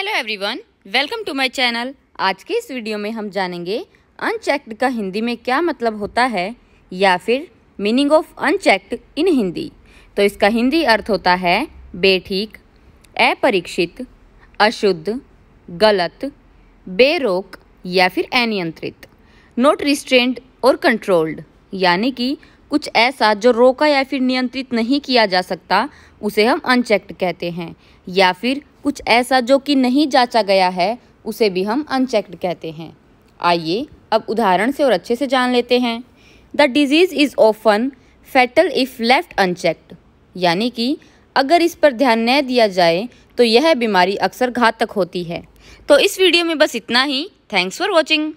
hello everyone welcome to my channel आज के इस वीडियो में हम जानेंगे अनचेक्ड का हिंदी में क्या मतलब होता है या फिर meaning of unchecked in Hindi तो इसका हिंदी अर्थ होता है बेठीक अपरीक्षित अशुद्ध गलत बेरोक या फिर अनियंत्रित नोट रिस्ट्रेंड और कंट्रोल्ड यानी कि कुछ ऐसा जो रोका या फिर नियंत्रित नहीं किया जा सकता उसे हम अनचेक्ड कहते हैं या फिर कुछ ऐसा जो कि नहीं जांचा गया है उसे भी हम अनचेक्ड कहते हैं आइए अब उदाहरण से और अच्छे से जान लेते हैं the disease is often fatal if left unchecked यानी कि अगर इस पर ध्यान न दिया जाए तो यह बीमारी अक्सर घातक होती है तो इस वीडियो में बस इतना ही थैंक्स फॉर वॉचिंग